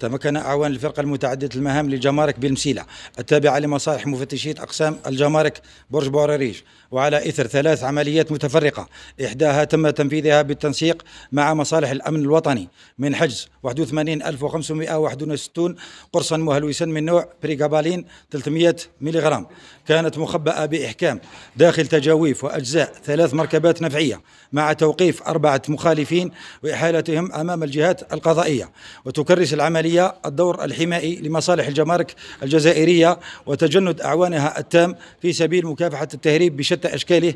تمكن أعوان الفرقة المتعددة المهام للجمارك بالمسيلة التابعة لمصالح مفتشية أقسام الجمارك برج بوراريج وعلى إثر ثلاث عمليات متفرقة إحداها تم تنفيذها بالتنسيق مع مصالح الأمن الوطني من حجز 81561 قرصا مهلوسا من نوع بريغابالين 300 ملغرام كانت مخبأة بإحكام داخل تجاويف وأجزاء ثلاث مركبات نفعية مع توقيف أربعة مخالفين وإحالتهم أمام الجهات القضائية وتكرس العمل العملية الدور الحمائي لمصالح الجمارك الجزائرية وتجند أعوانها التام في سبيل مكافحة التهريب بشتى أشكاله